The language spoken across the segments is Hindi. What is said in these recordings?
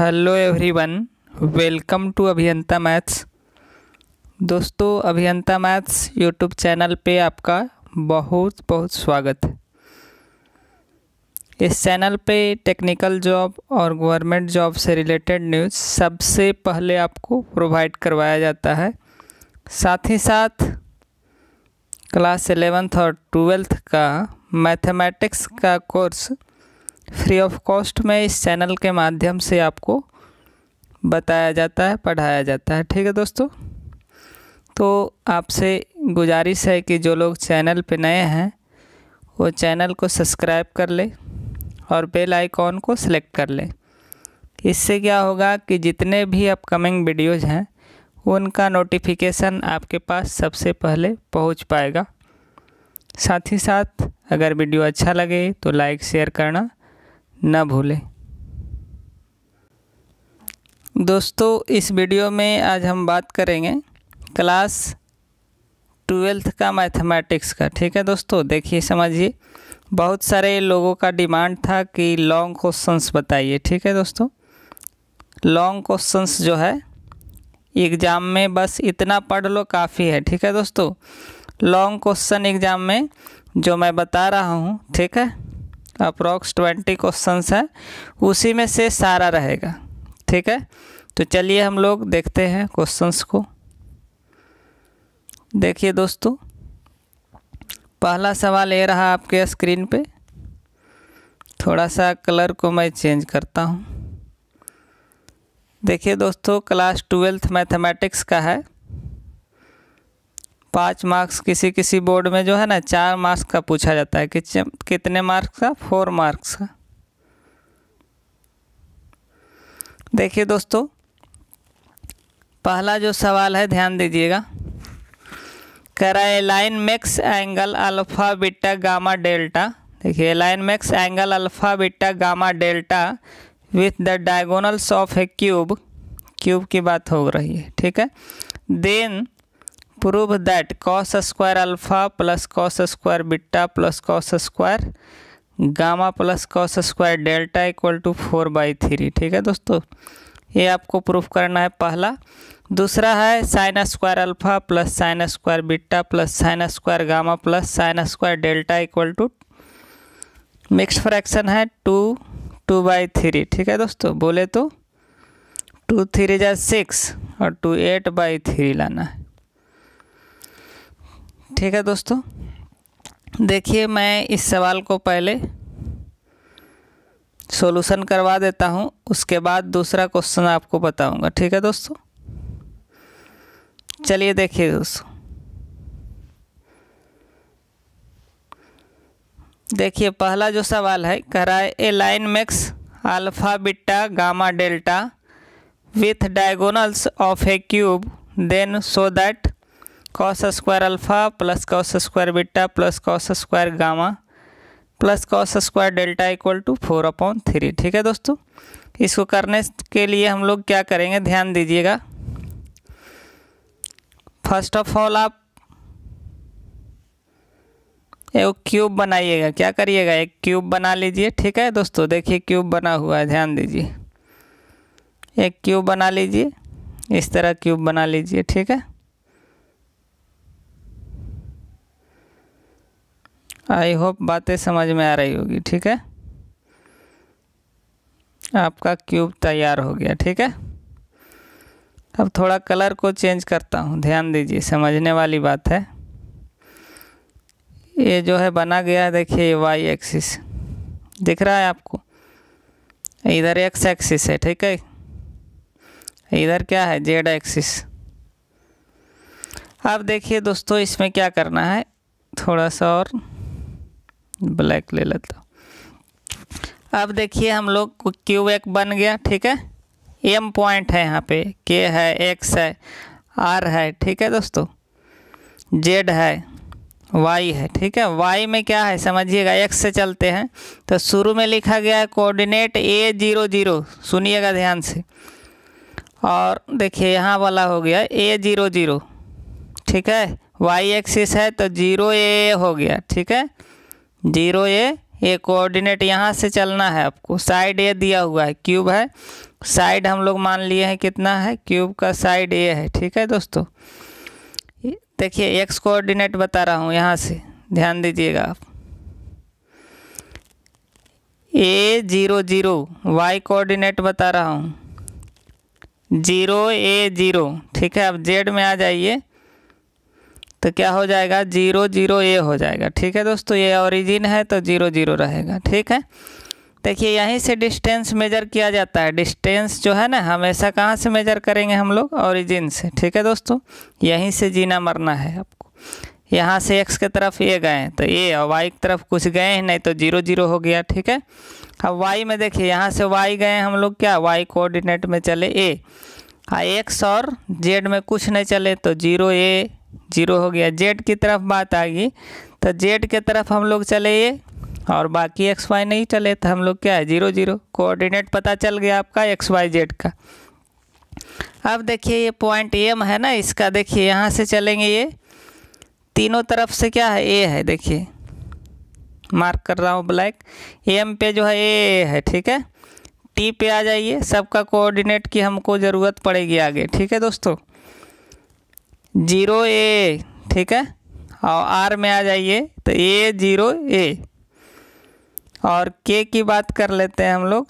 hello everyone welcome to Abhiyanta maths दोस्तों अभियंता मैथ्स यूट्यूब चैनल पे आपका बहुत बहुत स्वागत है इस चैनल पे टेक्निकल जॉब और गवर्नमेंट जॉब से रिलेटेड न्यूज़ सबसे पहले आपको प्रोवाइड करवाया जाता है साथ ही साथ क्लास एलेवेंथ और ट्वेल्थ का मैथमेटिक्स का कोर्स फ्री ऑफ कॉस्ट में इस चैनल के माध्यम से आपको बताया जाता है पढ़ाया जाता है ठीक है दोस्तों तो आपसे गुजारिश है कि जो लोग चैनल पर नए हैं वो चैनल को सब्सक्राइब कर ले और बेल आइकॉन को सिलेक्ट कर ले इससे क्या होगा कि जितने भी अपकमिंग वीडियोज़ हैं उनका नोटिफिकेशन आपके पास सबसे पहले पहुंच पाएगा साथ ही साथ अगर वीडियो अच्छा लगे तो लाइक शेयर करना ना भूलें दोस्तों इस वीडियो में आज हम बात करेंगे क्लास ट्वेल्थ का मैथमेटिक्स का ठीक है दोस्तों देखिए समझिए बहुत सारे लोगों का डिमांड था कि लॉन्ग क्वेश्चंस बताइए ठीक है दोस्तों लॉन्ग क्वेश्चंस जो है एग्ज़ाम में बस इतना पढ़ लो काफ़ी है ठीक है दोस्तों लॉन्ग क्वेश्चन एग्ज़ाम में जो मैं बता रहा हूँ ठीक है अप्रॉक्स ट्वेंटी क्वेश्चन हैं उसी में से सारा रहेगा ठीक है तो चलिए हम लोग देखते हैं क्वेश्चंस को देखिए दोस्तों पहला सवाल ये रहा आपके स्क्रीन पे थोड़ा सा कलर को मैं चेंज करता हूँ देखिए दोस्तों क्लास ट्वेल्थ मैथमेटिक्स का है पाँच मार्क्स किसी किसी बोर्ड में जो है ना चार मार्क्स का पूछा जाता है कि कितने मार्क्स का फोर मार्क्स का देखिए दोस्तों पहला जो सवाल है ध्यान दीजिएगा कह रहा है makes angle alpha beta gamma delta देखिए a line makes angle alpha beta gamma delta with the diagonals of a cube cube की बात हो रही है ठीक है then prove that cos square alpha plus cos square beta plus cos square gamma plus cos square delta equal to four by three ठीक है दोस्तों ये आपको प्रूफ करना है पहला दूसरा है sine square alpha plus sine square beta plus sine square gamma plus sine square delta equal to mix fraction है टू टू बाई थ्री ठीक है दोस्तों बोले तो टू थ्री जा सिक्स और टू एट बाई थ्री लाना है ठीक है दोस्तों देखिए मैं इस सवाल को पहले सॉल्यूशन करवा देता हूँ उसके बाद दूसरा क्वेश्चन आपको बताऊँगा ठीक है दोस्तों चलिए देखिए दोस्तों देखिए पहला जो सवाल है कह रहा है a line makes alpha beta gamma delta with diagonals of a cube then so that cos square alpha plus cos square beta plus cos square gamma plus cos square delta equal to four upon three ठीक है दोस्तों इसको करने के लिए हम लोग क्या करेंगे ध्यान दीजिएगा फर्स्ट ऑफ ऑल आप एक क्यूब बनाइएगा क्या करिएगा एक क्यूब बना लीजिए ठीक है दोस्तों देखिए क्यूब बना हुआ है ध्यान दीजिए एक क्यूब बना लीजिए इस तरह क्यूब बना लीजिए ठीक है आई होप बातें समझ में आ रही होगी ठीक है आपका क्यूब तैयार हो गया ठीक है अब थोड़ा कलर को चेंज करता हूँ ध्यान दीजिए समझने वाली बात है ये जो है बना गया है देखिए वाई एक्सिस दिख रहा है आपको इधर एक्स एक्सिस है ठीक है इधर क्या है जेड एक्सिस अब देखिए दोस्तों इसमें क्या करना है थोड़ा सा और ब्लैक ले लेता अब देखिए हम लोग क्यू एक बन गया ठीक है एम पॉइंट है यहाँ पे के है एक्स है आर है ठीक है दोस्तों जेड है वाई है ठीक है वाई में क्या है समझिएगा एक्स से चलते हैं तो शुरू में लिखा गया है कोऑर्डिनेट ए जीरो जीरो सुनिएगा ध्यान से और देखिए यहाँ वाला हो गया ए जीरो जीरो ठीक है वाई एक्सिस है तो जीरो ए हो गया ठीक है जीरो ए ये कोऑर्डिनेट यहाँ से चलना है आपको साइड ए दिया हुआ है क्यूब है साइड हम लोग मान लिए हैं कितना है क्यूब का साइड ए है ठीक है दोस्तों देखिए एक्स कोऑर्डिनेट बता रहा हूँ यहाँ से ध्यान दीजिएगा आप A zero zero Y coordinate बता रहा हूँ जीरो ए जीरो ठीक है आप जेड में आ जाइए तो क्या हो जाएगा जीरो जीरो ए हो जाएगा ठीक है दोस्तों ये ओरिजिन है तो जीरो जीरो रहेगा ठीक है देखिए यहीं से डिस्टेंस मेजर किया जाता है डिस्टेंस जो है ना हमेशा कहाँ से मेजर करेंगे हम लोग ओरिजिन से ठीक है दोस्तों यहीं से जीना मरना है आपको यहाँ से एक्स के तरफ ये गए तो ए और वाई की तरफ कुछ गए ही नहीं तो जीरो जीरो हो गया ठीक है अब वाई में देखिए यहाँ से वाई गए हम लोग क्या वाई कोऑर्डिनेट में चले ए आ एक्स और जेड में कुछ नहीं चले तो जीरो ए जीरो हो गया जेड की तरफ बात आ गई तो जेड के तरफ हम लोग चले ये और बाकी एक्स वाई नहीं चले तो हम लोग क्या है जीरो जीरो कोऑर्डिनेट पता चल गया आपका एक्स वाई जेड का अब देखिए ये पॉइंट एम है ना इसका देखिए यहाँ से चलेंगे ये तीनों तरफ से क्या है ए है देखिए मार्क कर रहा हूँ ब्लैक एम पे जो है ए है ठीक है टी पे आ जाइए सबका कोऑर्डिनेट की हमको ज़रूरत पड़ेगी आगे ठीक है दोस्तों जीरो ए ठीक है और आर में आ जाइए तो ए जीरो ए और के की बात कर लेते हैं हम लोग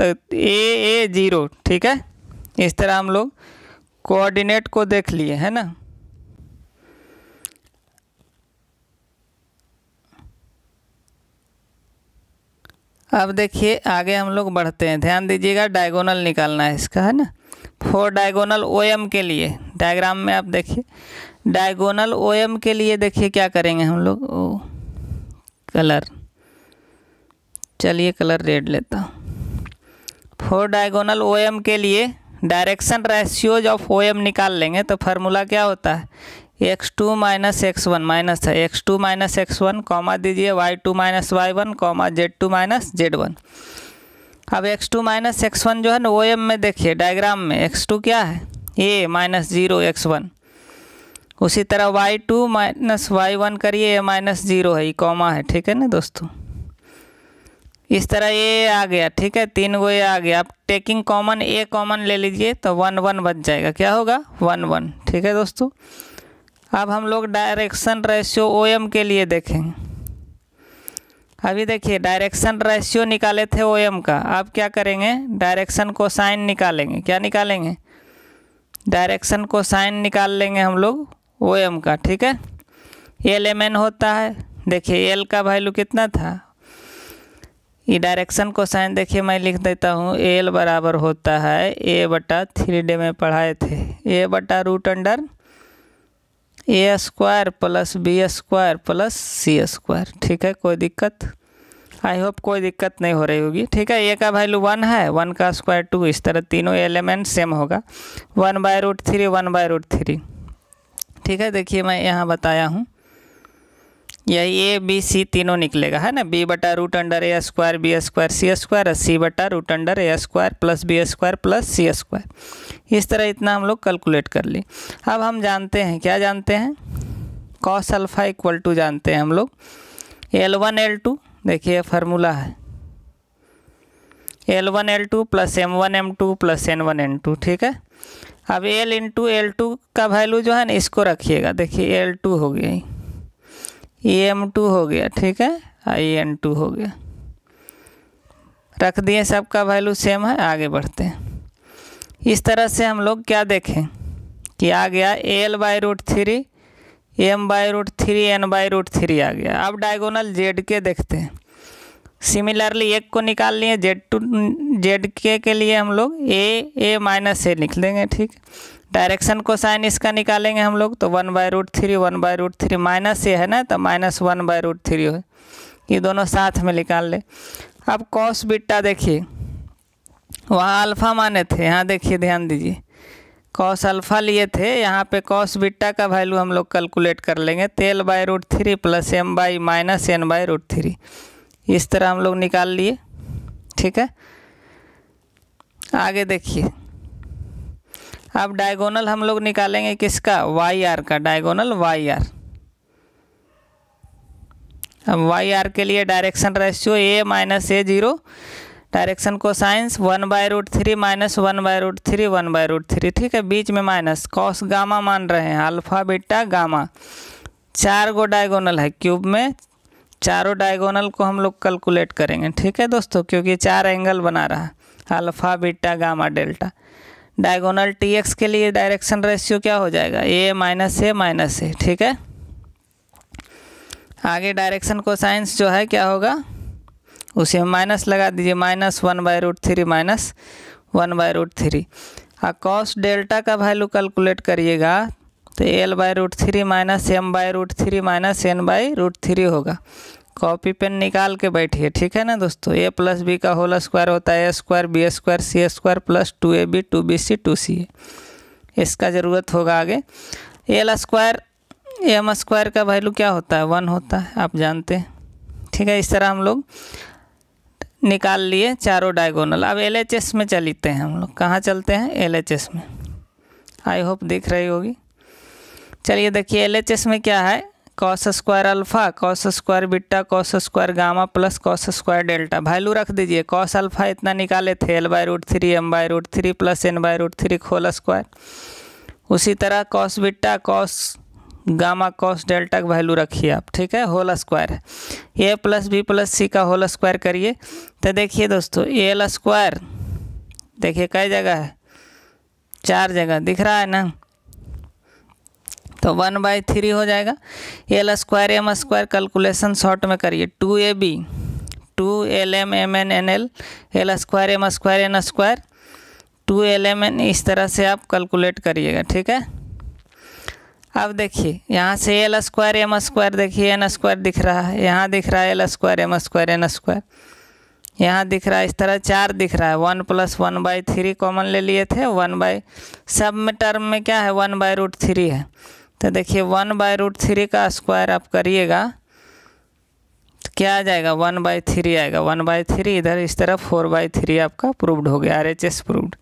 तो ए ए जीरो ठीक है इस तरह हम लोग कोऑर्डिनेट को देख लिए है ना अब देखिए आगे हम लोग बढ़ते हैं ध्यान दीजिएगा डायगोनल निकालना है इसका है ना फोर डायगोनल ओ एम के लिए डायग्राम में आप देखिए डायगोनल ओ एम के लिए देखिए क्या करेंगे हम लोग ओ कलर चलिए कलर रेड लेता हूँ फोर डायगोनल ओ एम के लिए direction ratios of O M निकाल लेंगे तो फार्मूला क्या होता है X two minus X one minus है X two minus X one comma दीजिए Y two minus Y one comma Z two minus Z one अब X two minus X one जो है ना ओ एम में देखिए डायग्राम में एक्स टू क्या है A minus zero X one उसी तरह Y two minus Y one करिए ए माइनस ज़ीरो है ये कॉमा है ठीक है ना दोस्तों इस तरह ए आ गया ठीक है तीन गो ये आ गया आप टेकिंग कॉमन ए कॉमन ले लीजिए तो वन वन बच जाएगा क्या होगा वन वन ठीक है दोस्तों अब हम लोग डायरेक्शन रेशियो ओ एम के लिए देखेंगे अभी देखिए डायरेक्शन रेशियो निकाले थे ओ एम का अब क्या करेंगे डायरेक्शन को साइन निकालेंगे क्या निकालेंगे डायरेक्शन को साइन निकाल लेंगे हम लोग ओ एम का ठीक है एल एम एन होता है देखिए एल का वैल्यू कितना था ये डायरेक्शन को साइन देखिए मैं लिख देता हूँ एल बराबर होता है ए बटा थ्री डे में पढ़ाए थे ए बटा root under A square plus B square plus C square ठीक है कोई दिक्कत आई होप कोई दिक्कत नहीं हो रही होगी ठीक है ए का वैल्यू वन है वन का स्क्वायर टू इस तरह तीनों एलिमेंट सेम होगा one by root three one by root three ठीक है देखिए मैं यहाँ बताया हूँ या ए बी सी तीनों निकलेगा है ना बी बटा root under A square B square C square और सी बटा root under A square plus B square plus C square इस तरह इतना हम लोग कैलकुलेट कर ली अब हम जानते हैं क्या जानते हैं कॉस अल्फ़ा इक्वल टू जानते हैं हम लोग एल वन एल टू देखिए फार्मूला है L one L two plus M one M two plus N one N two ठीक है अब एल इंटू एल टू का वैल्यू जो है ना इसको रखिएगा देखिए एल टू हो गई ए एम टू हो गया ठीक है आई एन टू हो गया रख दिए सबका वैल्यू सेम है आगे बढ़ते हैं इस तरह से हम लोग क्या देखें कि आ गया L by root three M by root three N by root three आ गया अब डायगोनल जेड के देखते हैं सिमिलरली एक को निकाल लिए जेड टू जेड के के लिए हम लोग ए ए माइनस ए लिख देंगे ठीक डायरेक्शन को साइन इसका निकालेंगे हम लोग तो one by root three one by root three minus ये है ना तो minus one by root three हो ये दोनों साथ में निकाल ले अब कॉस बिट्टा देखिए वहाँ अल्फ़ा माने थे यहाँ देखिए ध्यान दीजिए कॉस अल्फ़ा लिए थे यहाँ पे कॉस बिट्टा का वैल्यू हम लोग कैलकुलेट कर लेंगे तेल by root three plus M by minus N by root three इस तरह हम लोग निकाल लिए ठीक है आगे देखिए अब डायगोनल हम लोग निकालेंगे किसका वाई आर का डायगोनल वाई आर अब वाई आर के लिए direction ratio A minus A zero direction cosines one by root three minus one by root three one by root three ठीक है बीच में माइनस कॉस गामा मान रहे हैं अल्फा बीटा गामा चार गो डायगोनल है क्यूब में चारों डायगोनल को हम लोग कैलकुलेट करेंगे ठीक है दोस्तों क्योंकि चार एंगल बना रहा है alpha beta gamma delta diagonal T X के लिए डायरेक्शन रेशियो क्या हो जाएगा ए माइनस ए माइनस ए ठीक है आगे डायरेक्शन को साइंस जो है क्या होगा उसे माइनस लगा दीजिए minus one by root three minus one by root three और कॉस डेल्टा का वैल्यू कैलकुलेट करिएगा तो L by root three minus M by root three minus N by root three होगा कॉपी पेन निकाल के बैठिए ठीक है ना दोस्तों ए प्लस बी का होल स्क्वायर होता है A square B square C square plus two A B two B C two C ए इसका ज़रूरत होगा आगे एल स्क्वायर एम स्क्वायर का वैल्यू क्या होता है वन होता है आप जानते हैं ठीक है इस तरह हम लोग निकाल लिए चारों डायगोनल अब एल एच एस में चलते हैं हम लोग कहाँ चलते हैं एल एच एस में आई होप दिख रही होगी चलिए देखिए एल एच एस में क्या है cos square alpha cos square beta cos square gamma plus cos square delta value रख दीजिए कॉस अल्फा इतना निकाले थे L by root three M by root three plus N by root three खोल स्क्वायर उसी तरह cos beta cos gamma cos delta का वैल्यू रखिए आप ठीक है whole square A plus B plus C का होल स्क्वायर करिए तो देखिए दोस्तों एल स्क्वायर देखिए कई जगह है चार जगह दिख रहा है ना तो वन बाई थ्री हो जाएगा L square M square calculation short में करिए two A B two L M M N N L L square M square N square two L M N इस तरह से आप कैलकुलेट करिएगा ठीक है अब देखिए यहाँ से एल स्क्वायर एम स्क्वायर देखिए एन स्क्वायर दिख रहा है यहाँ दिख रहा है L square M square N square यहाँ दिख रहा है इस तरह चार दिख रहा है one plus one by three common ले लिए थे वन बाई सब में टर्म में क्या है वन बाई रूट थ्री है तो देखिए वन बाय रूट थ्री का स्क्वायर आप करिएगा तो क्या आ जाएगा वन बाई थ्री आएगा वन बाई थ्री इधर इस तरह फोर बाई थ्री आपका प्रूव्ड हो गया आर एच एस प्रूव्ड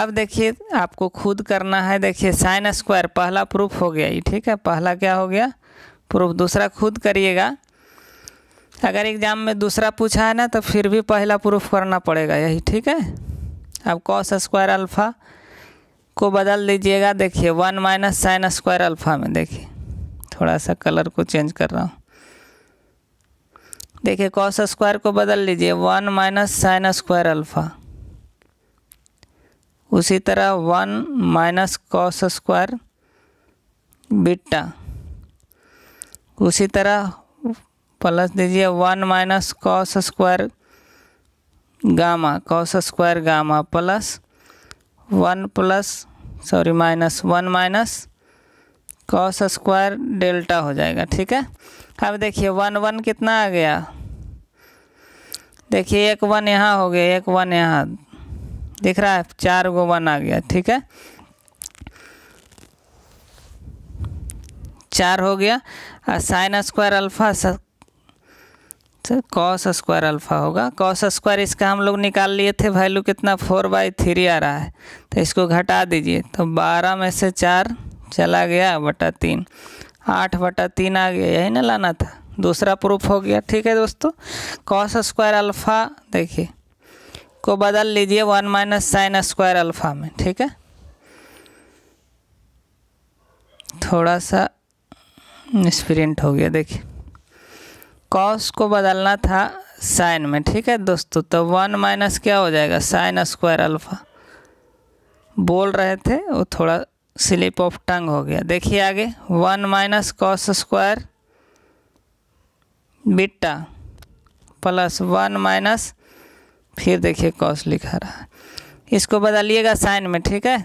अब देखिए आपको खुद करना है देखिए साइन स्क्वायर पहला प्रूफ हो गया ये ठीक है पहला क्या हो गया प्रूफ दूसरा खुद करिएगा अगर एग्ज़ाम में दूसरा पूछा है ना तो फिर भी पहला प्रूफ करना पड़ेगा यही ठीक है अब कॉस स्क्वायर अल्फ़ा को बदल दीजिएगा देखिए one minus sine square alpha में देखिए थोड़ा सा कलर को चेंज कर रहा हूँ देखिए कॉस स्क्वायर को बदल लीजिए one minus sine square alpha उसी तरह one minus cos square beta उसी तरह प्लस दीजिए one minus cos square gamma cos square gamma plus one plus sorry minus one minus cos square delta हो जाएगा ठीक है अब देखिए वन वन कितना आ गया देखिए एक वन यहाँ हो गया एक वन यहाँ दिख रहा है चार गो वन आ गया ठीक है चार हो गया और साइन स्क्वायर अल्फा से कॉस स्क्वायर अल्फ़ा होगा कॉस स्क्वायर इसका हम लोग निकाल लिए थे वैल्यू कितना फोर बाई थ्री आ रहा है तो इसको घटा दीजिए तो बारह में से चार चला गया बटा तीन आठ बटा तीन आ गया यही ना लाना था दूसरा प्रूफ हो गया ठीक है दोस्तों कॉस स्क्वायर अल्फ़ा देखिए को बदल लीजिए one minus sine square alpha में ठीक है थोड़ा सा स्प्रिंट हो गया देखिए कॉस को बदलना था साइन में ठीक है दोस्तों तो वन माइनस क्या हो जाएगा साइन स्क्वायर अल्फ़ा बोल रहे थे वो थोड़ा स्लिप ऑफ टंग हो गया देखिए आगे one minus cos square beta plus one minus फिर देखिए कॉस लिखा रहा है इसको बदलिएगा साइन में ठीक है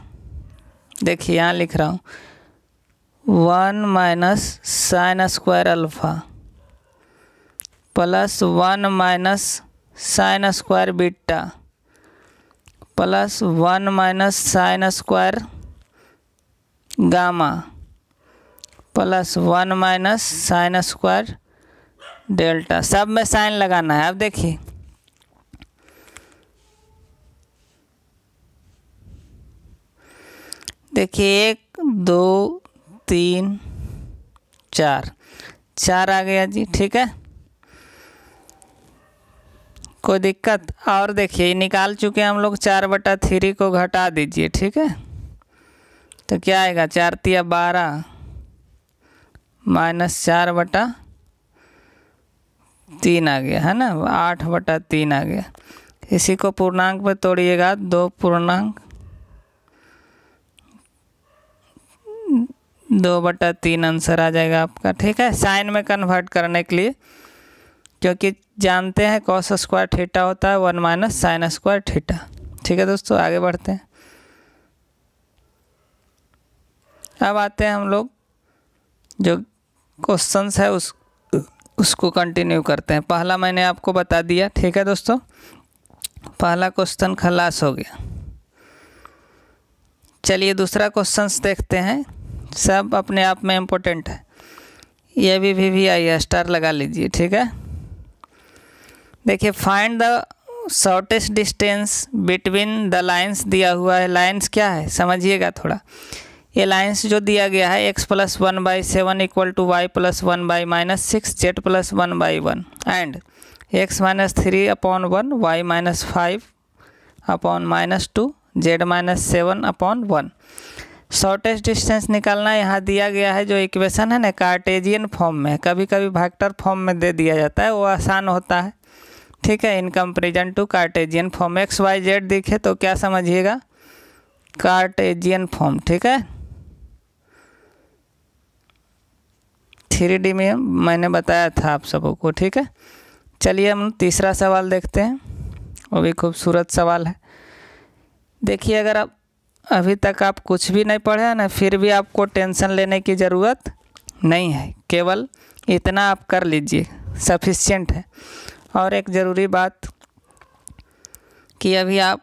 देखिए यहाँ लिख रहा हूँ one minus sine square alpha plus one minus sine square beta plus one minus sine square gamma plus one minus sine square delta सब में साइन लगाना है अब देखिए देखिए एक दो तीन चार चार आ गया जी ठीक है कोई दिक्कत और देखिए निकाल चुके हम लोग चार बटा थ्री को घटा दीजिए ठीक है तो क्या आएगा चार तिया बारह माइनस चार बटा तीन आ गया है ना आठ बटा तीन आ गया इसी को पूर्णांक पर तोड़िएगा दो पूर्णांक दो बटा तीन आंसर आ जाएगा आपका ठीक है साइन में कन्वर्ट करने के लिए क्योंकि जानते हैं कॉस स्क्वायर थीटा होता है one minus sine square theta ठीक है दोस्तों आगे बढ़ते हैं अब आते हैं हम लोग जो क्वेश्चंस है उस उसको कंटिन्यू करते हैं पहला मैंने आपको बता दिया ठीक है दोस्तों पहला क्वेश्चन खलास हो गया चलिए दूसरा क्वेश्चंस देखते हैं सब अपने आप में इम्पोर्टेंट है ये भी वी वी आई स्टार लगा लीजिए ठीक है देखिए find the shortest distance between the lines दिया हुआ है लाइन्स क्या है समझिएगा थोड़ा ये लाइन्स जो दिया गया है X plus one by seven equal to Y plus one by minus six Z plus one by one and X minus three upon one Y minus five upon minus two Z minus seven upon one shortest distance निकालना यहाँ दिया गया है जो इक्वेशन है ना कार्टेजियन फॉर्म में कभी कभी वेक्टर फॉर्म में दे दिया जाता है वो आसान होता है ठीक है इनकम present to Cartesian form X Y Z दिखे तो क्या समझिएगा कार्टेजियन फॉर्म ठीक है थ्री डी में मैंने बताया था आप सबों को ठीक है चलिए हम तीसरा सवाल देखते हैं वो भी खूबसूरत सवाल है देखिए अगर आप अभी तक आप कुछ भी नहीं पढ़े हैं ना फिर भी आपको टेंशन लेने की ज़रूरत नहीं है केवल इतना आप कर लीजिए सफिशियंट है और एक ज़रूरी बात कि अभी आप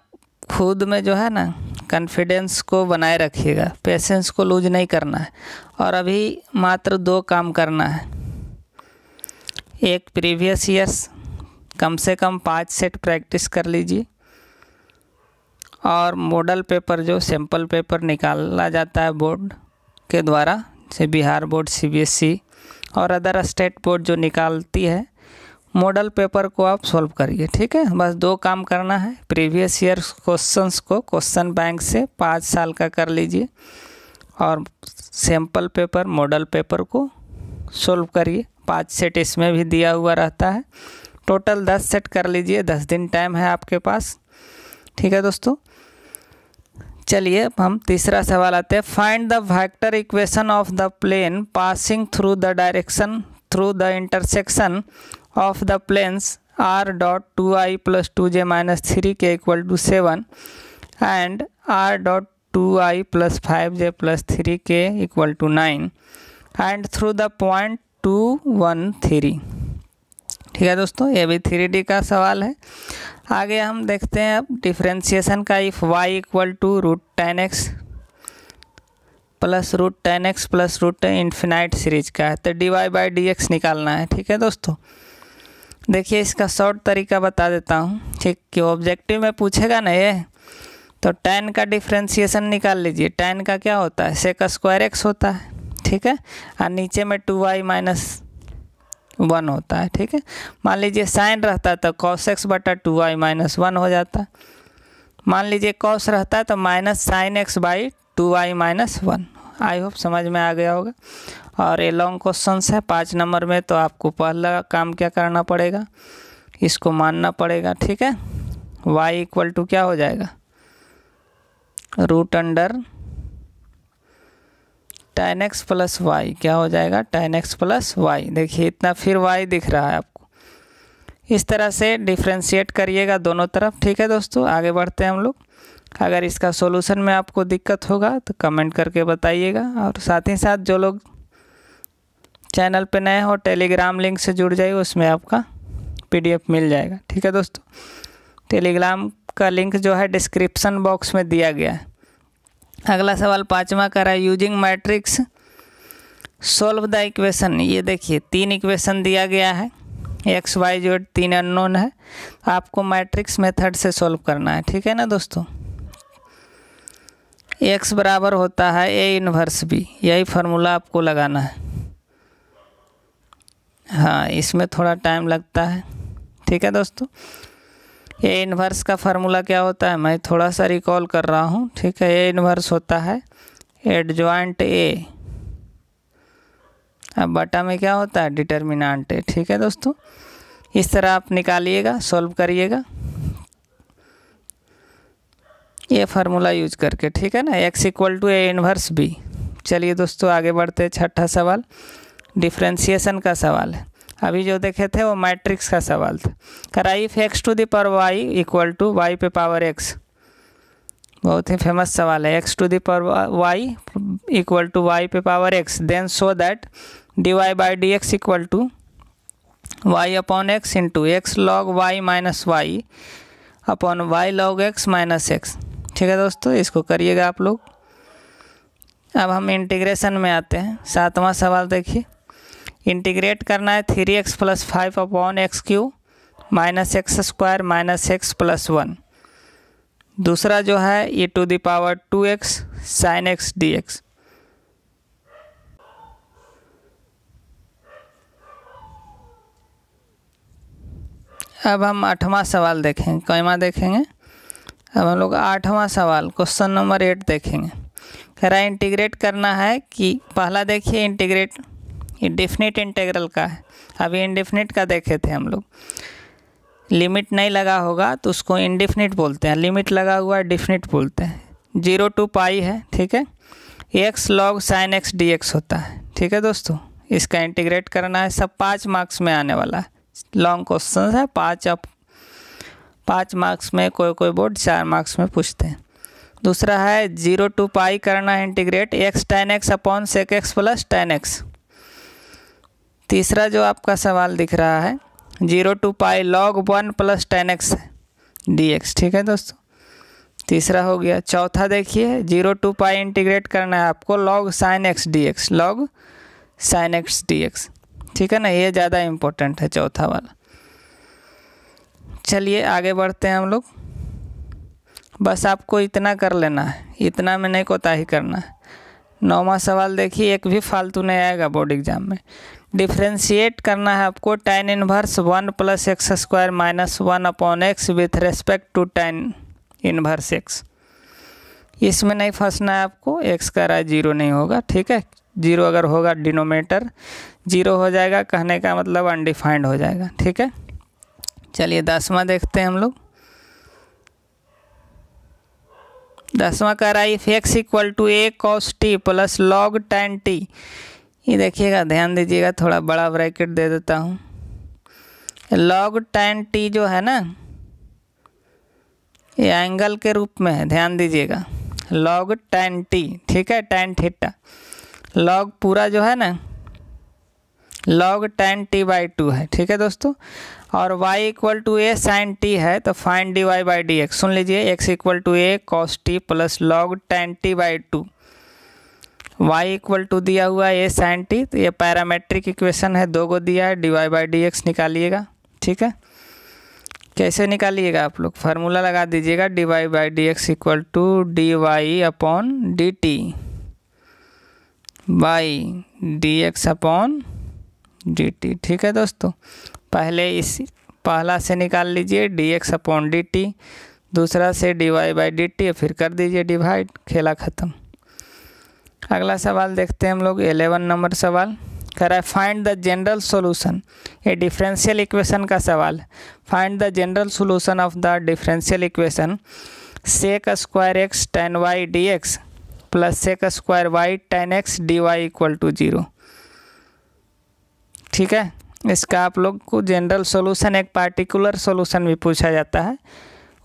खुद में जो है ना कॉन्फिडेंस को बनाए रखिएगा पेशेंस को लूज नहीं करना है और अभी मात्र दो काम करना है एक प्रीवियस ईयर्स कम से कम पाँच सेट प्रैक्टिस कर लीजिए और मॉडल पेपर जो सैम्पल पेपर निकाला जाता है बोर्ड के द्वारा जैसे बिहार बोर्ड सीबीएसई e और अदर स्टेट बोर्ड जो निकालती है मॉडल पेपर को आप सॉल्व करिए ठीक है बस दो काम करना है प्रीवियस ईयर क्वेश्चंस को क्वेश्चन बैंक से पाँच साल का कर लीजिए और सैम्पल पेपर मॉडल पेपर को सॉल्व करिए पाँच सेट इसमें भी दिया हुआ रहता है टोटल दस सेट कर लीजिए दस दिन टाइम है आपके पास ठीक है दोस्तों चलिए अब हम तीसरा सवाल आते हैं find the factor equation of the plane passing through the direction through the intersection of the planes R dot two I plus two J minus three K equal to seven and R dot two I plus five J plus three K equal to nine and through the point two one three ठीक है दोस्तों ये भी थ्री डी का सवाल है आगे हम देखते हैं अब डिफ्रेंसिएशन का if Y equal to root tan X plus root tan X plus root infinite series का है तो D Y by D X निकालना है ठीक है दोस्तों देखिए इसका शॉर्ट तरीका बता देता हूँ ठीक कि ऑब्जेक्टिव में पूछेगा ना ये तो टेन का डिफ्रेंसीसन निकाल लीजिए टेन का क्या होता है सेक स्क्वायर एक्स होता है ठीक है और नीचे में टू वाई माइनस वन होता है ठीक है मान लीजिए साइन रहता है तो कॉस एक्स बटा टू वाई माइनस वन हो जाता है मान लीजिए कॉस रहता है तो minus sine X by two Y minus one I hope समझ में आ गया होगा और ये लॉन्ग क्वेश्चंस है पाँच नंबर में तो आपको पहला काम क्या करना पड़ेगा इसको मानना पड़ेगा ठीक है वाई इक्वल टू क्या हो जाएगा root under tan X plus Y क्या हो जाएगा टेन एक्स प्लस वाई देखिए इतना फिर वाई दिख रहा है आपको इस तरह से डिफ्रेंशिएट करिएगा दोनों तरफ ठीक है दोस्तों आगे बढ़ते हैं हम लोग अगर इसका सोल्यूशन में आपको दिक्कत होगा तो कमेंट करके बताइएगा और साथ ही साथ जो लोग चैनल पे नए हो टेलीग्राम लिंक से जुड़ जाइए उसमें आपका पीडीएफ मिल जाएगा ठीक है दोस्तों टेलीग्राम का लिंक जो है डिस्क्रिप्सन बॉक्स में दिया गया है अगला सवाल पाँचवा कर रहा है using matrix solve the equation ये देखिए तीन इक्वेशन दिया गया है एक्स वाई जेड तीन अननोन है आपको मैट्रिक्स मेथड से सोल्व करना है ठीक है ना दोस्तों एक्स बराबर होता है ए इन्वर्स b यही फार्मूला आपको लगाना है हाँ इसमें थोड़ा टाइम लगता है ठीक है दोस्तों ए इन्वर्स का फार्मूला क्या होता है मैं थोड़ा सा रिकॉल कर रहा हूँ ठीक है ए इन्वर्स होता है एड ज्वाइंट ए अब बटा में क्या होता है डिटर्मिनाट ए ठीक है दोस्तों इस तरह आप निकालिएगा सॉल्व करिएगा ये फार्मूला यूज करके ठीक है ना X equal to A inverse B चलिए दोस्तों आगे बढ़ते हैं छठा सवाल डिफ्रेंसीसन का सवाल है अभी जो देखे थे वो मैट्रिक्स का सवाल था कराइफ X to the power Y equal to Y पे पावर एक्स बहुत ही फेमस सवाल है X to the power Y equal to Y पे power X then so that D Y by D X equal to Y upon X into X log Y minus Y upon Y log X minus X ठीक है दोस्तों इसको करिएगा आप लोग अब हम इंटीग्रेशन में आते हैं सातवां सवाल देखिए इंटीग्रेट करना है three x plus five upon X cube minus x square minus x plus one दूसरा जो है E to the power two X sine X D X अब हम आठवां सवाल देखेंगे कैमा देखेंगे अब हम लोग आठवां सवाल क्वेश्चन नंबर एट देखेंगे कह रहा है इंटीग्रेट करना है कि पहला देखिए इंटीग्रेट डिफिनिट इंटीग्रल का है अभी इंडिफिनिट का देखे थे हम लोग लिमिट नहीं लगा होगा तो उसको इंडिफिनिट बोलते हैं लिमिट लगा हुआ है डिफिनिट बोलते हैं जीरो टू पाई है ठीक है X log sine X D X होता है ठीक है दोस्तों इसका इंटीग्रेट करना है सब पाँच मार्क्स में आने वाला है लॉन्ग क्वेश्चन है पाँच आप पाँच मार्क्स में कोई कोई बोर्ड चार मार्क्स में पूछते हैं दूसरा है जीरो टू पाई करना है integrate X tan X upon sec X plus tan X तीसरा जो आपका सवाल दिख रहा है zero to pi log one plus tan X D X ठीक है दोस्तों तीसरा हो गया चौथा देखिए जीरो टू पाई इंटीग्रेट करना है आपको log sine X D X log sine X D X ठीक है ना ये ज़्यादा इम्पोर्टेंट है चौथा वाला चलिए आगे बढ़ते हैं हम लोग बस आपको इतना कर लेना है इतना में नहीं कोताही करना है नौवा सवाल देखिए एक भी फालतू नहीं आएगा बोर्ड एग्जाम में डिफ्रेंशिएट करना है आपको tan inverse one plus X square minus one upon X with respect to tan inverse X इसमें नहीं फंसना है आपको एक्स का राय जीरो नहीं होगा ठीक है जीरो अगर होगा डिनोमेटर जीरो हो जाएगा कहने का मतलब अनडिफाइंड हो जाएगा ठीक है चलिए दसवा देखते हैं हम लोग दसवा कह रहा है if X equal to A cos T plus log tan T ये देखिएगा ध्यान दीजिएगा थोड़ा बड़ा ब्रैकेट दे देता हूँ लॉग टेन टी जो है ना ये एंगल के रूप में है ध्यान दीजिएगा लॉग टेन टी ठीक है टेन थीटा लॉग पूरा जो है ना log tan T by two है ठीक है दोस्तों और y equal to A sine T है तो find D Y by D X सुन लीजिए x equal to A cos T plus log tan T by two Y equal to दिया हुआ है ए साइन टी तो ये पैरामेट्रिक इक्वेशन है दो को दिया है D Y by D X निकालिएगा ठीक है कैसे निकालिएगा आप लोग फार्मूला लगा दीजिएगा D Y by D X equal to D Y upon D T by D X upon D T ठीक है दोस्तों पहले इस पहला से निकाल लीजिए D X upon D T दूसरा से D Y by D T फिर कर दीजिए डिवाइड खेला ख़त्म अगला सवाल देखते हैं हम लोग एलेवन नंबर सवाल कह रहा है फाइंड द जनरल सॉल्यूशन ये डिफरेंशियल इक्वेशन का सवाल है find the general solution of the differential equation sec square X tan Y D X plus sec square Y tan X D Y equal to zero ठीक है इसका आप लोग को जनरल सॉल्यूशन एक पार्टिकुलर सॉल्यूशन भी पूछा जाता है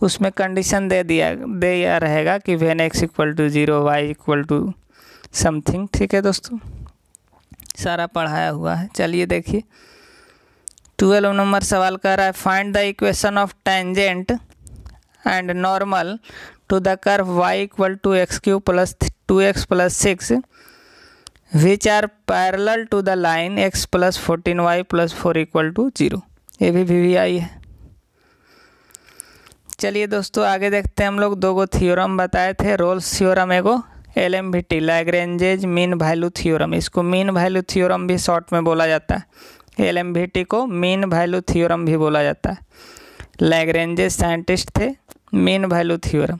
उसमें कंडीशन दे दिया दे या रहेगा कि when X equal to zero Y equal to something ठीक है दोस्तों सारा पढ़ाया हुआ है चलिए देखिए ट्वेल्व नंबर सवाल कर रहा है find the equation of tangent and normal to the curve y equal to x cube plus two x plus six which are parallel to the line x plus fourteen y plus four equal to zero ये भी वी वी आई है चलिए दोस्तों आगे देखते हैं हम लोग दो गो थियोरम बताए थे रोल्स थियोरम एगो L M V T Lagrange's mean value theorem इसको मीन वैल्यू थियोरम भी शॉर्ट में बोला जाता है एल एम भी टी को मीन वैल्यू थियोरम भी बोला जाता है लैग्रेंजेज साइंटिस्ट थे mean value theorem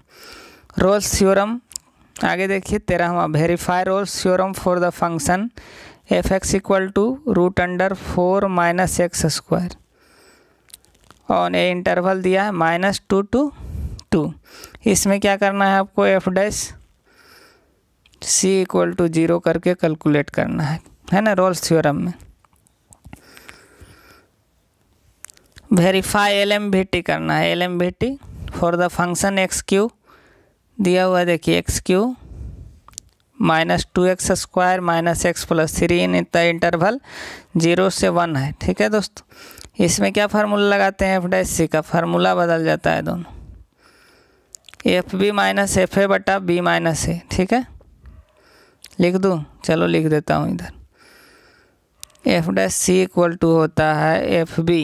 Rolle's theorem आगे देखिए तेरहवा वेरीफायर और theorem for the function f x equal to root under four minus x square और ये इंटरवल दिया है माइनस टू टू टू इसमें क्या करना है आपको f dash c equal to zero करके कैलकुलेट करना है है ना रोल्स थ्योरम में वेरीफाई एल एम टी करना है L M T for the function x cube दिया हुआ देखिए x cube minus two x square minus x plus three in इतना इंटरवल जीरो से वन है ठीक है दोस्तों इसमें क्या फार्मूला लगाते हैं एफ डैश सी का फार्मूला बदल जाता है दोनों f b minus f a बटा बी माइनस ए ठीक है लिख दूँ चलो लिख देता हूँ इधर f dash c equal to होता है f b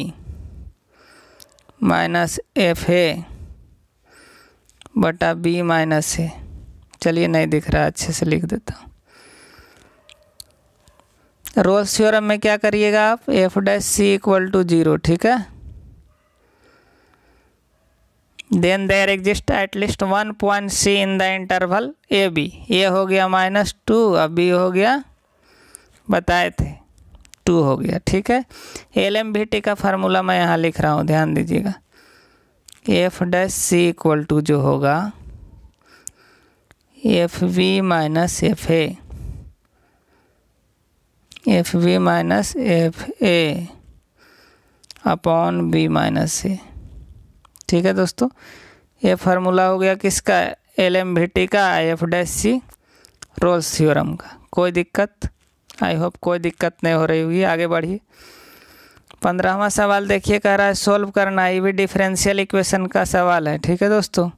minus f a बटा बी माइनस ए चलिए नहीं दिख रहा अच्छे से लिख देता हूँ रोल थ्योरम में क्या करिएगा आप f dash c equal to zero ठीक है then there exist at least one point c in the interval a b a हो गया माइनस टू और बी हो गया बताए थे टू हो गया ठीक है एल एम बी टी का फार्मूला मैं यहाँ लिख रहा हूँ ध्यान दीजिएगा f dash c equal to जो होगा f b minus f a f b minus f a upon b minus a ठीक है दोस्तों ये फार्मूला हो गया किसका एल एम भी टी का आई f dash c Rolle's theorem का कोई दिक्कत आई होप कोई दिक्कत नहीं हो रही होगी आगे बढ़िए पंद्रहवा सवाल देखिए कह रहा है सोल्व करना ये भी डिफरेंशियल इक्वेशन का सवाल है ठीक है दोस्तों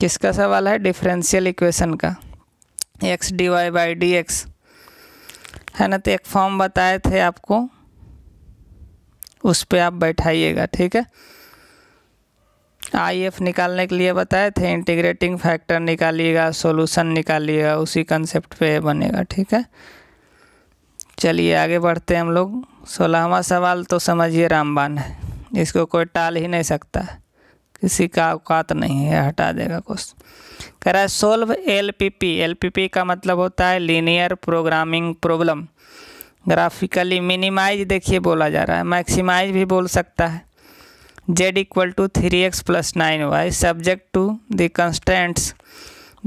किसका सवाल है डिफरेंशियल इक्वेशन का x D Y by D x है ना तो एक फॉर्म बताए थे आपको उस पर आप बैठाइएगा ठीक है आई एफ निकालने के लिए बताए थे इंटीग्रेटिंग फैक्टर निकालिएगा सॉल्यूशन निकालिएगा उसी कंसेप्ट पे बनेगा ठीक है चलिए आगे बढ़ते हैं हम लोग सोलहवा सवाल तो समझिए रामबान है इसको कोई टाल ही नहीं सकता किसी का औकात नहीं है हटा देगा क्वेश्चन कह रहा है solve L P P L P P का मतलब होता है linear programming problem graphically minimize देखिए बोला जा रहा है मैक्सिमाइज भी बोल सकता है z equal to three x plus nine y subject to the constants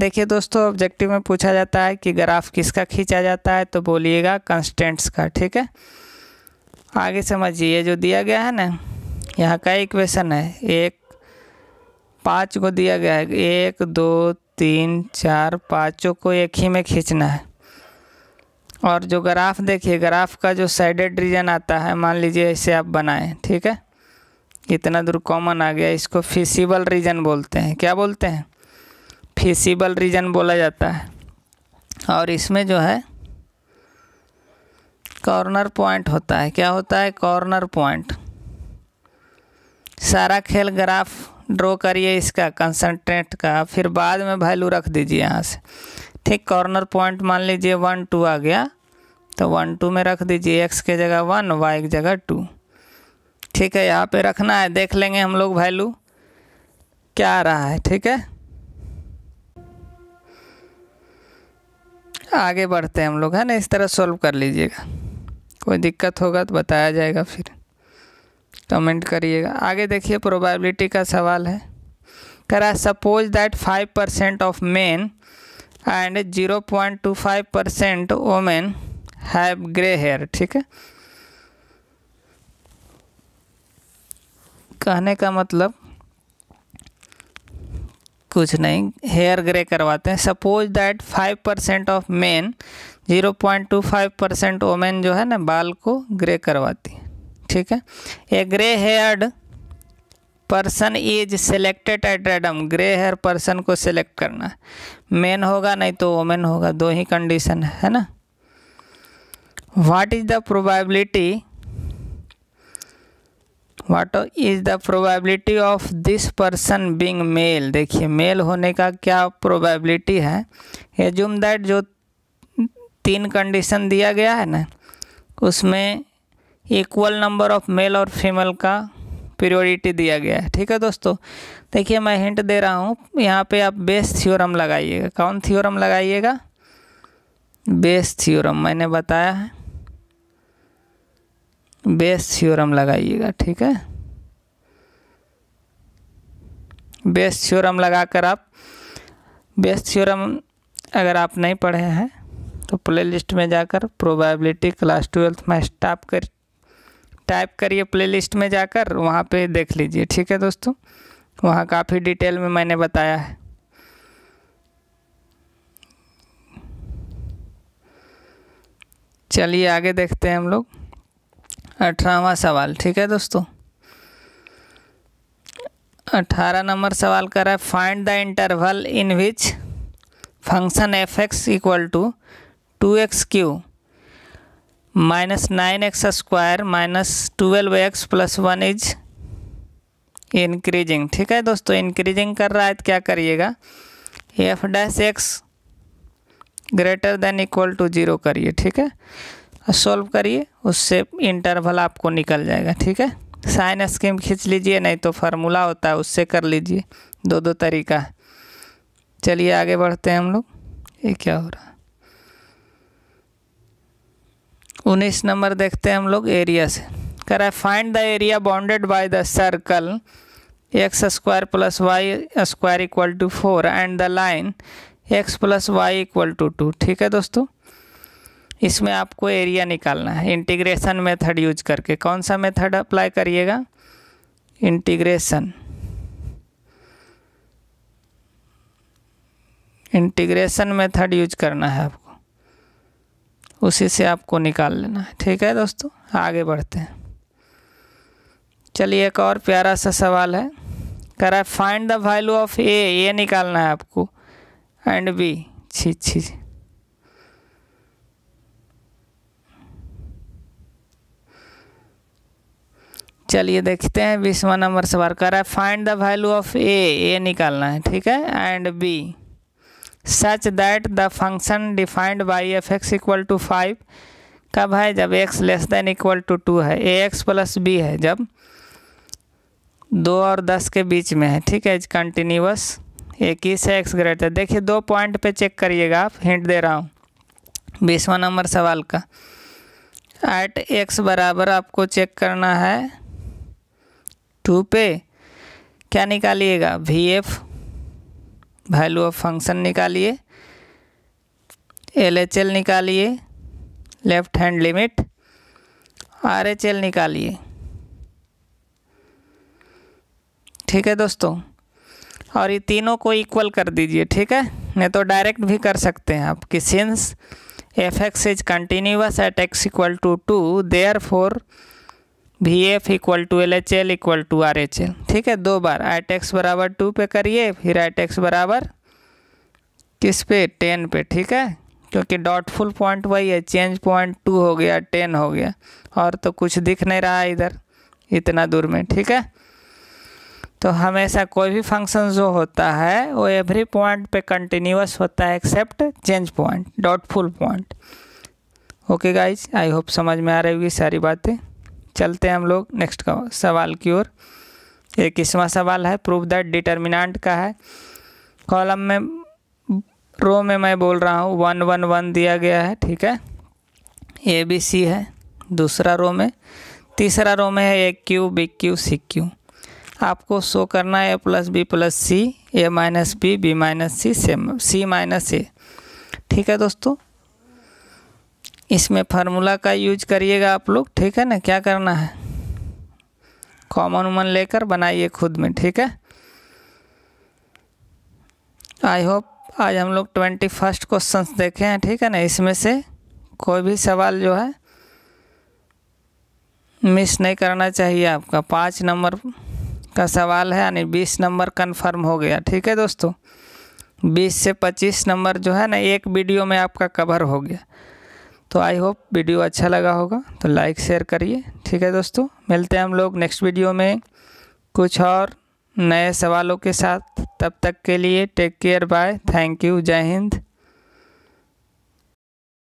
देखिए दोस्तों ऑब्जेक्टिव में पूछा जाता है कि ग्राफ किसका खींचा जाता है तो बोलिएगा कंस्टेंट्स का ठीक है आगे समझिए जो दिया गया है ना यहाँ का इक्वेशन है एक पाँच को दिया गया है एक दो तीन चार पाँचों को एक ही में खींचना है और जो ग्राफ देखिए ग्राफ का जो साइडेड रीजन आता है मान लीजिए इसे आप बनाएं ठीक है इतना दूर कॉमन आ गया इसको फिसिबल रीजन बोलते हैं क्या बोलते हैं फिसिबल रीजन बोला जाता है और इसमें जो है कॉर्नर पॉइंट होता है क्या होता है कॉर्नर पॉइंट सारा खेल ग्राफ ड्रॉ करिए इसका कंसनट्रेट का फिर बाद में वैल्यू रख दीजिए यहाँ से ठीक कॉर्नर पॉइंट मान लीजिए वन टू आ गया तो वन टू में रख दीजिए एक्स के जगह वन वाई की जगह टू ठीक है यहाँ पे रखना है देख लेंगे हम लोग वैल्यू क्या आ रहा है ठीक है आगे बढ़ते हैं हम लोग है ना इस तरह सॉल्व कर लीजिएगा कोई दिक्कत होगा तो बताया जाएगा फिर कमेंट करिएगा आगे देखिए प्रोबेबिलिटी का सवाल है कह रहा है suppose that five percent of men and zero point two five percent women have grey hair ठीक है कहने का मतलब कुछ नहीं हेयर ग्रे करवाते हैं suppose that five percent of men zero point two five percent women जो है ना बाल को ग्रे करवाती है ठीक है a grey haired person is selected at random grey hair person को सिलेक्ट करना मेन होगा नहीं तो वोमेन होगा दो ही कंडीशन है है ना what is the probability what is the probability of this person being male देखिए मेल होने का क्या प्रोबेबिलिटी है एज्यूम दैट जो तीन कंडीशन दिया गया है ना उसमें इक्वल नंबर ऑफ मेल और फीमेल का प्रियोरिटी दिया गया है ठीक है दोस्तों देखिए मैं हिंट दे रहा हूँ यहाँ पे आप बेस थ्योरम लगाइएगा कौन थ्योरम लगाइएगा बेस थ्योरम मैंने बताया है बेस थ्योरम लगाइएगा ठीक है बेस थ्योरम लगाकर आप बेस थ्योरम अगर आप नहीं पढ़े हैं तो प्ले लिस्ट में जाकर प्रोबेबिलिटी क्लास ट्वेल्थ में स्टाप कर टाइप करिए प्लेलिस्ट में जाकर वहाँ पे देख लीजिए ठीक है दोस्तों वहाँ काफ़ी डिटेल में मैंने बताया है चलिए आगे देखते हैं हम लोग अठारहवा सवाल ठीक है दोस्तों अठारह नंबर सवाल कर रहा है find the interval in which function f x equal to two x cube minus nine x square minus twelve x plus one is increasing ठीक है दोस्तों इंक्रीजिंग कर रहा है तो क्या करिएगा f dash x greater than equal to zero करिए ठीक है सॉल्व करिए उससे इंटरवल आपको निकल जाएगा ठीक है साइन स्कीम खींच लीजिए नहीं तो फार्मूला होता है उससे कर लीजिए दो दो तरीका चलिए आगे बढ़ते हैं हम लोग ये क्या हो रहा है उन्नीस नंबर देखते हैं हम लोग एरिया से कर रहा है find the area bounded by the circle x square plus y square equal to four and the line x plus y equal to two ठीक है दोस्तों इसमें आपको एरिया निकालना है इंटीग्रेशन मेथड यूज करके कौन सा मेथड अप्लाई करिएगा इंटीग्रेशन इंटीग्रेशन मेथड यूज करना है आपको उसी से आपको निकाल लेना है ठीक है दोस्तों आगे बढ़ते हैं चलिए एक और प्यारा सा सवाल है कह रहा है find the value of a ये निकालना है आपको एंड बी छी छी चलिए देखते हैं बीसवा नंबर सवाल कह रहा है find the value of a ये निकालना है ठीक है and b such that the function defined by f x equal to five कब है जब x less than equal to two है ए एक्स प्लस बी है जब दो और दस के बीच में है ठीक है कंटिन्यूस एक ही से एक्स ग्रेटर देखिए दो पॉइंट पे चेक करिएगा आप हिंट दे रहा हूँ बीसवा नंबर सवाल का एट एक्स बराबर आपको चेक करना है टू पे क्या निकालिएगा V F value of function निकालिए एल एच एल निकालिए left hand limit R H L निकालिए ठीक है दोस्तों और ये तीनों को इक्वल कर दीजिए ठीक है नहीं तो डायरेक्ट भी कर सकते हैं आप कि since f x is continuous at x equal to two therefore V F equal to L H L equal to R H L ठीक है दो बार आई टैक्स बराबर टू पे करिए फिर आई टैक्स बराबर किस पे टेन पे ठीक है क्योंकि डॉटफुल पॉइंट वही है चेंज पॉइंट टू हो गया टेन हो गया और तो कुछ दिख नहीं रहा इधर इतना दूर में ठीक है तो हमेशा कोई भी फंक्शन जो होता है वो एवरी पॉइंट पे कंटिन्यूस होता है except change point full point okay guys I hope समझ में आ रही होगी सारी बातें चलते हैं हम लोग नेक्स्ट का सवाल की ओर इक्कीसवां सवाल है प्रूफ दैट डिटर्मिनाट का है कॉलम में रो में मैं बोल रहा हूँ वन वन वन दिया गया है ठीक है ए बी सी है दूसरा रो में तीसरा रो में है a cube b cube c cube आपको शो करना है a plus B plus c a minus b b minus c same c minus a ठीक है दोस्तों इसमें फार्मूला का यूज करिएगा आप लोग ठीक है ना क्या करना है कॉमन उमन लेकर बनाइए खुद में ठीक है आई होप आज हम लोग ट्वेंटी फर्स्ट क्वेश्चन देखे हैं ठीक है ना इसमें से कोई भी सवाल जो है मिस नहीं करना चाहिए आपका पाँच नंबर का सवाल है यानी बीस नंबर कंफर्म हो गया ठीक है दोस्तों बीस से पच्चीस नंबर जो है ना एक वीडियो में आपका कवर हो गया तो आई होप वीडियो अच्छा लगा होगा तो लाइक शेयर करिए ठीक है दोस्तों मिलते हैं हम लोग नेक्स्ट वीडियो में कुछ और नए सवालों के साथ तब तक के लिए take care bye thank you जय हिंद